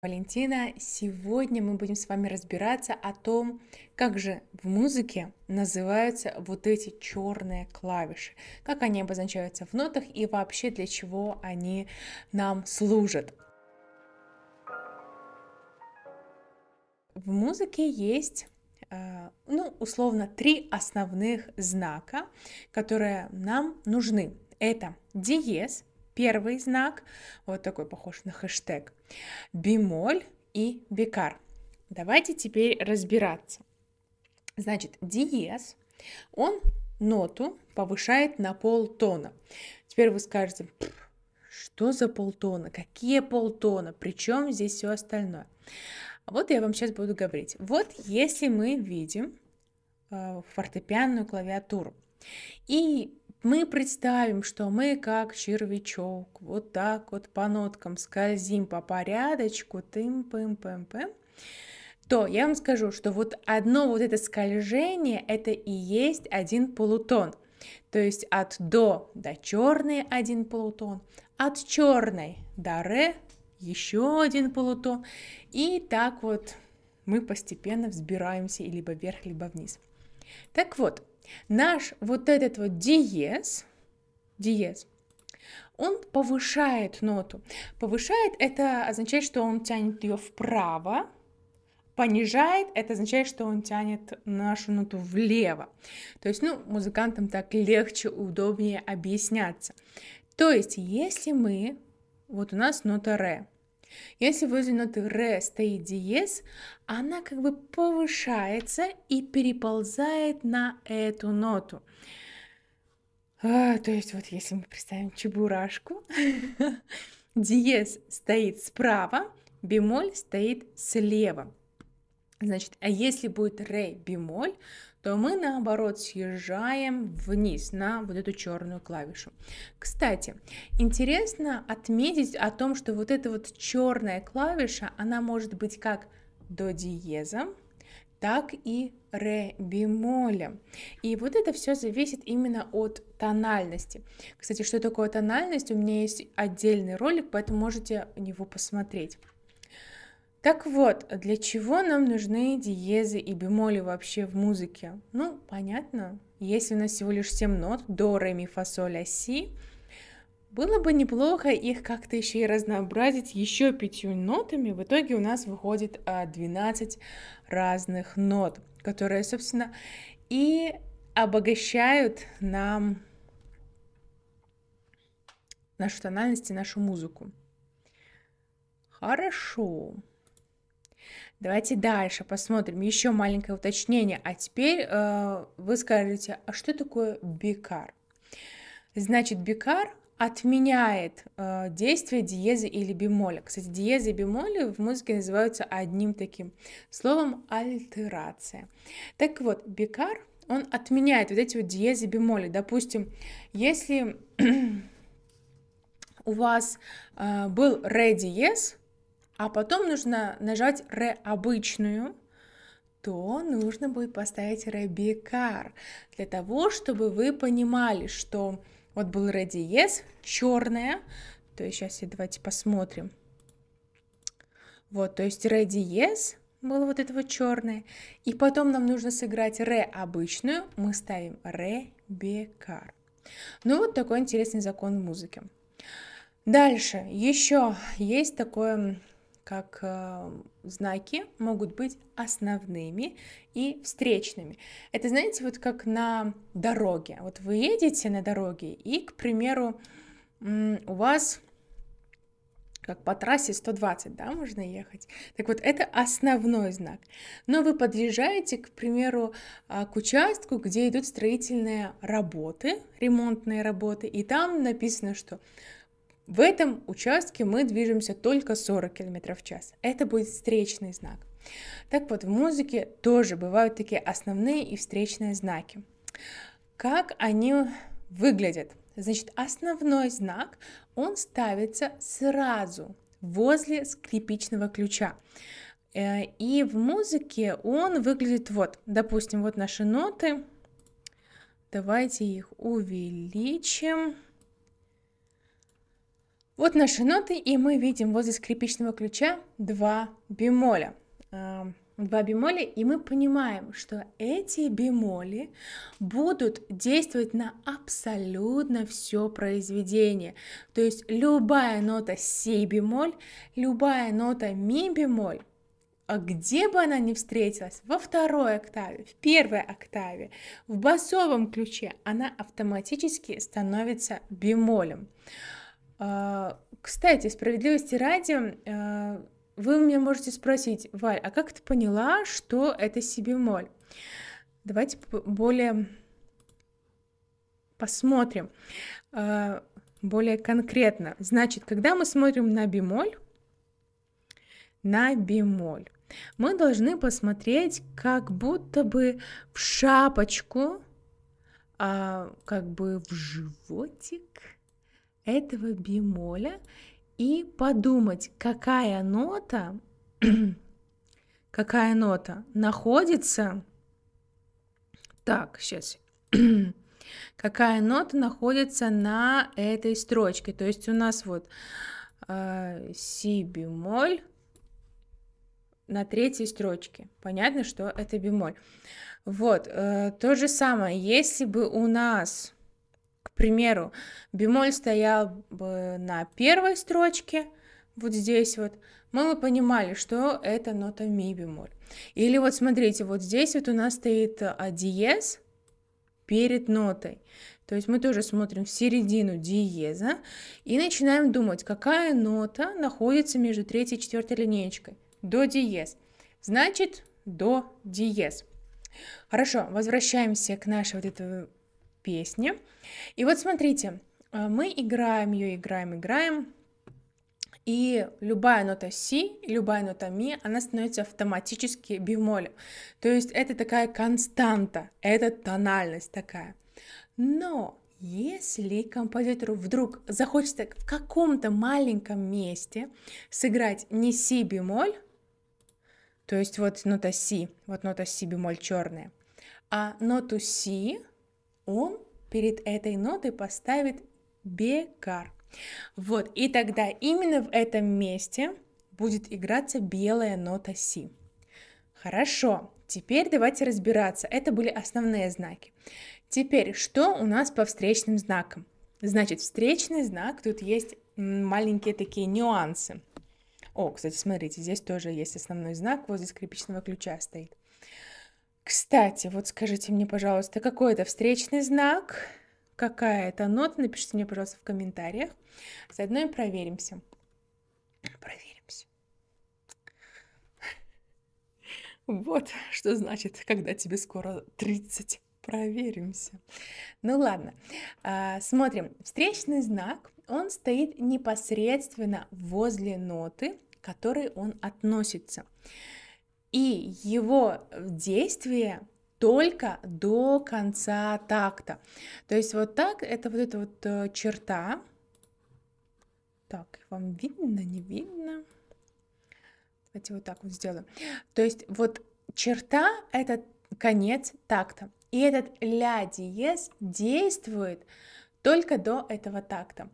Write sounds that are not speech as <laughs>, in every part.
Валентина, сегодня мы будем с вами разбираться о том, как же в музыке называются вот эти черные клавиши, как они обозначаются в нотах и вообще для чего они нам служат. В музыке есть а, ну, условно, три основных знака, которые нам нужны. Это диез, первый знак, вот такой похож на хэштег, бемоль и бикар. Давайте теперь разбираться. Значит, диез, он ноту повышает на полтона. Теперь вы скажете, что за полтона, какие полтона, причем здесь все остальное. Вот я вам сейчас буду говорить. Вот если мы видим э, фортепианную клавиатуру, и мы представим, что мы как червячок, вот так вот по ноткам скользим по порядочку, тым-пым-пым-пым, то я вам скажу, что вот одно вот это скольжение, это и есть один полутон. То есть от до до черный один полутон, от черной до ре еще один полутон. И так вот мы постепенно взбираемся либо вверх, либо вниз. Так вот, Наш вот этот вот диез, диез, он повышает ноту. Повышает – это означает, что он тянет ее вправо, понижает, это означает, что он тянет нашу ноту влево. То есть, ну, музыкантам так легче, удобнее объясняться. То есть, если мы, вот у нас нота ре, если возле ноты ну, ре стоит диез, она как бы повышается и переползает на эту ноту. А, то есть вот если мы представим чебурашку, <laughs> диез стоит справа, бемоль стоит слева. Значит, а если будет ре бемоль, то мы наоборот съезжаем вниз на вот эту черную клавишу. Кстати, интересно отметить о том, что вот эта вот черная клавиша, она может быть как до диезом, так и ре бемолем. И вот это все зависит именно от тональности. Кстати, что такое тональность, у меня есть отдельный ролик, поэтому можете его посмотреть. Так вот, для чего нам нужны диезы и бемоли вообще в музыке? Ну, понятно, если у нас всего лишь 7 нот, до, ре, ми, фа, соль, а, си, было бы неплохо их как-то еще и разнообразить еще пятью нотами. В итоге у нас выходит 12 а, разных нот, которые, собственно, и обогащают нам нашу тональность и нашу музыку. Хорошо. Давайте дальше посмотрим. Еще маленькое уточнение. А теперь э, вы скажете, а что такое бикар? Значит, бикар отменяет э, действие диезы или бемоля. Кстати, диезы и бемоли в музыке называются одним таким словом альтерация. Так вот, бикар, он отменяет вот эти вот диезы и бемоли. Допустим, если <clears throat> у вас э, был ре диез, а потом нужно нажать «ре обычную», то нужно будет поставить ре бикар. для того, чтобы вы понимали, что вот был «ре диез», черная, то есть сейчас давайте посмотрим. Вот, то есть «ре диез», было вот этого вот черное. И потом нам нужно сыграть ре обычную, мы ставим ре бикар. Ну вот такой интересный закон в музыке. Дальше еще есть такое как эм, знаки могут быть основными и встречными. Это, знаете, вот как на дороге. Вот вы едете на дороге, и, к примеру, у вас как по трассе 120, да, можно ехать. Так вот, это основной знак. Но вы подъезжаете, к примеру, а, к участку, где идут строительные работы, ремонтные работы, и там написано, что в этом участке мы движемся только 40 км в час. Это будет встречный знак. Так вот, в музыке тоже бывают такие основные и встречные знаки. Как они выглядят? Значит, основной знак, он ставится сразу возле скрипичного ключа. Э, и в музыке он выглядит вот, допустим, вот наши ноты. Давайте их увеличим. Вот наши ноты, и мы видим возле скрипичного ключа два бемоля. А, два бемоля, и мы понимаем, что эти бемоли будут действовать на абсолютно все произведение. То есть любая нота си бемоль, любая нота ми бемоль а где бы она ни встретилась, во второй октаве, в первой октаве, в басовом ключе, она автоматически становится бемолем. А, кстати, справедливости ради, а, вы у меня можете спросить, Валь, а как ты поняла, что это си бемоль? Давайте более посмотрим а, более конкретно. Значит, когда мы смотрим на бемоль, на бемоль, мы должны посмотреть как будто бы в шапочку, как бы в животик, этого бемоля и подумать, какая нота, <clears throat> какая нота находится. Так, сейчас. <clears throat> какая нота находится на этой строчке. То есть у нас вот э, си бемоль на третьей строчке. Понятно, что это бемоль. Вот, э, то же самое, если бы у нас примеру, бемоль стоял бы на первой строчке, вот здесь вот, мы бы понимали, что это нота ми бемоль. Или вот смотрите, вот здесь вот у нас стоит а, диез перед нотой. То есть мы тоже смотрим в середину диеза и начинаем думать, какая нота находится между третьей и четвертой линеечкой. До диез. Значит, до диез. Хорошо, возвращаемся к нашей вот этой песни. И вот смотрите, э, мы играем ее, играем, играем, и любая нота си, любая нота ми, она становится автоматически бемолем. То есть это такая константа, это тональность такая. Но если композитору вдруг захочется в каком-то маленьком месте сыграть не си бемоль, то есть вот нота си, вот нота си бемоль черная, а ноту си он перед этой нотой поставит бекар. Вот, и тогда именно в этом месте будет играться белая нота си. Хорошо, теперь давайте разбираться. Это были основные знаки. Теперь, что у нас по встречным знакам? Значит, встречный знак, тут есть маленькие такие нюансы. О, кстати, смотрите, здесь тоже есть основной знак, возле скрипичного ключа стоит. Кстати, вот скажите мне, пожалуйста, какой это встречный знак? Какая это нота? Напишите мне, пожалуйста, в комментариях. Заодно и проверимся. Проверимся. Вот что значит, когда тебе скоро 30. Проверимся. Ну ладно, а, смотрим. Встречный знак, он стоит непосредственно возле ноты, к которой он относится и его э, действие только до конца такта. То есть вот так, это вот эта вот э, черта. Так, вам видно, не видно? Давайте вот так вот сделаем. То есть вот черта — это конец такта. И этот ля диез действует только до этого такта.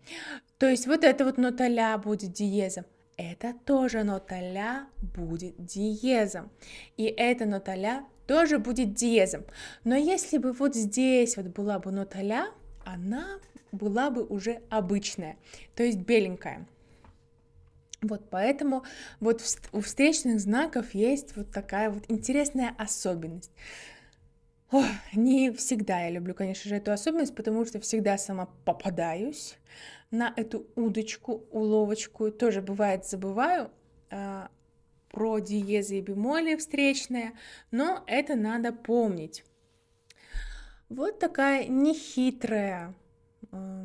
То есть вот эта вот нота ля будет диезом это тоже нота ля будет диезом. И эта нота ля тоже будет диезом. Но если бы вот здесь вот была бы нота ля, она была бы уже обычная, то есть беленькая. Вот поэтому вот у встречных знаков есть вот такая вот интересная особенность. Ох, не всегда я люблю, конечно же, эту особенность, потому что всегда сама попадаюсь на эту удочку, уловочку. Тоже бывает забываю э, про диезы и бемоли встречные, но это надо помнить. Вот такая нехитрая э,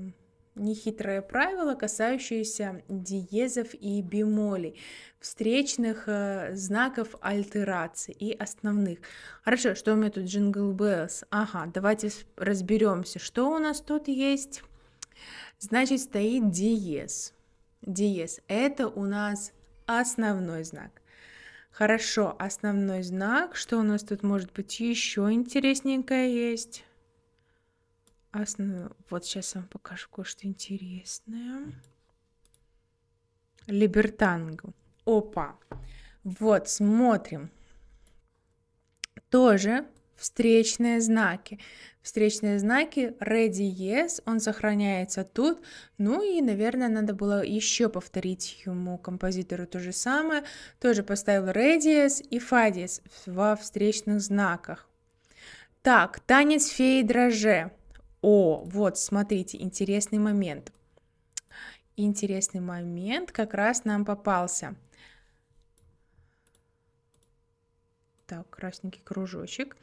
нехитрое правило, касающееся диезов и бемолей, встречных э, знаков альтерации и основных. Хорошо, что у меня тут джингл беллс? Ага, давайте разберемся, что у нас тут есть. Значит, стоит диез. Диез – это у нас основной знак. Хорошо, основной знак. Что у нас тут может быть еще интересненькое есть? Основ... Вот сейчас вам покажу кое-что интересное. Либертангу, Опа. Вот, смотрим. Тоже встречные знаки. Встречные знаки ready yes, он сохраняется тут. Ну и, наверное, надо было еще повторить ему, композитору, то же самое. Тоже поставил ready yes и fadies во встречных знаках. Так, танец феи дроже. О, вот, смотрите, интересный момент. Интересный момент как раз нам попался. Так, красненький кружочек.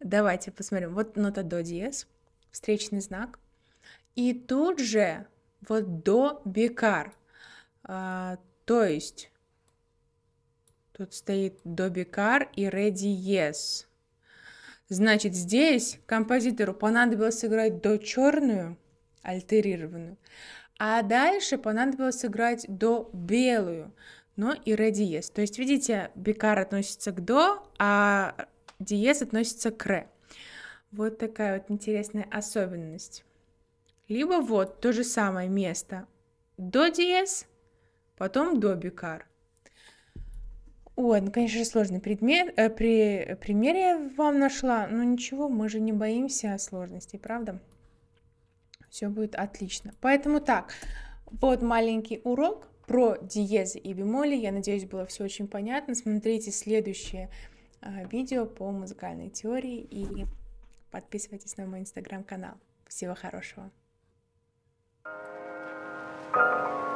Давайте посмотрим. Вот нота до диез, встречный знак. И тут же вот до бикар. А, то есть тут стоит до бикар и ре диез. Значит, здесь композитору понадобилось сыграть до черную, альтерированную, а дальше понадобилось сыграть до белую, но и ре диез. То есть, видите, бикар относится к до, а диез относится к ре. Вот такая вот интересная особенность. Либо вот то же самое место. До диез, потом до бикар. Ой, ну, конечно же, сложный предмет, э, при, э, пример я вам нашла, но ничего, мы же не боимся сложностей, правда? Все будет отлично. Поэтому так, вот маленький урок про диезы и бемоли. Я надеюсь, было все очень понятно. Смотрите следующее э, видео по музыкальной теории и подписывайтесь на мой инстаграм-канал. Всего хорошего! thank you